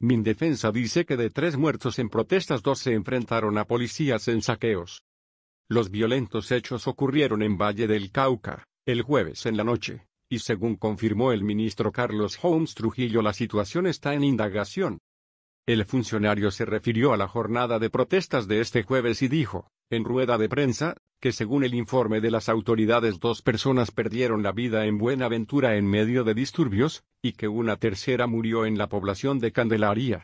Mindefensa dice que de tres muertos en protestas dos se enfrentaron a policías en saqueos. Los violentos hechos ocurrieron en Valle del Cauca, el jueves en la noche, y según confirmó el ministro Carlos Holmes Trujillo la situación está en indagación. El funcionario se refirió a la jornada de protestas de este jueves y dijo, en rueda de prensa, que según el informe de las autoridades dos personas perdieron la vida en Buenaventura en medio de disturbios, y que una tercera murió en la población de Candelaria.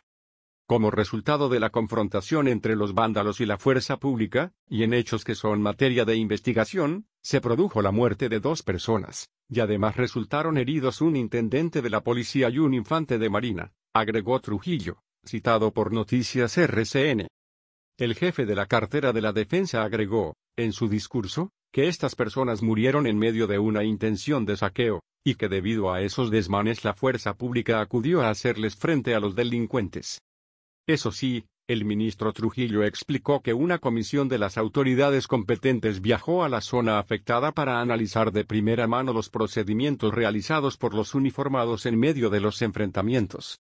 Como resultado de la confrontación entre los vándalos y la fuerza pública, y en hechos que son materia de investigación, se produjo la muerte de dos personas, y además resultaron heridos un intendente de la policía y un infante de marina, agregó Trujillo citado por Noticias RCN. El jefe de la cartera de la defensa agregó, en su discurso, que estas personas murieron en medio de una intención de saqueo, y que debido a esos desmanes la fuerza pública acudió a hacerles frente a los delincuentes. Eso sí, el ministro Trujillo explicó que una comisión de las autoridades competentes viajó a la zona afectada para analizar de primera mano los procedimientos realizados por los uniformados en medio de los enfrentamientos.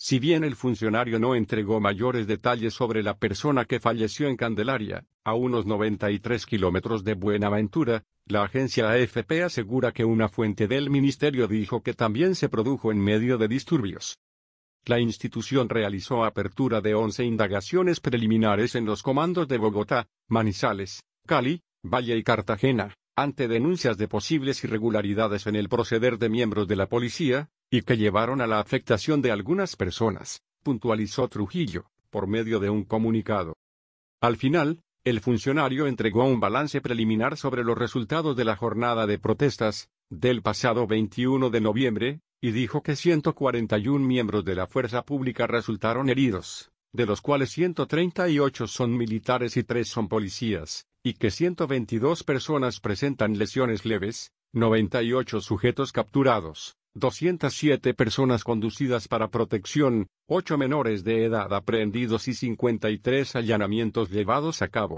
Si bien el funcionario no entregó mayores detalles sobre la persona que falleció en Candelaria, a unos 93 kilómetros de Buenaventura, la agencia AFP asegura que una fuente del ministerio dijo que también se produjo en medio de disturbios. La institución realizó apertura de 11 indagaciones preliminares en los comandos de Bogotá, Manizales, Cali, Valle y Cartagena, ante denuncias de posibles irregularidades en el proceder de miembros de la policía, y que llevaron a la afectación de algunas personas, puntualizó Trujillo, por medio de un comunicado. Al final, el funcionario entregó un balance preliminar sobre los resultados de la jornada de protestas, del pasado 21 de noviembre, y dijo que 141 miembros de la fuerza pública resultaron heridos, de los cuales 138 son militares y 3 son policías, y que 122 personas presentan lesiones leves, 98 sujetos capturados, 207 personas conducidas para protección, 8 menores de edad aprehendidos y 53 allanamientos llevados a cabo.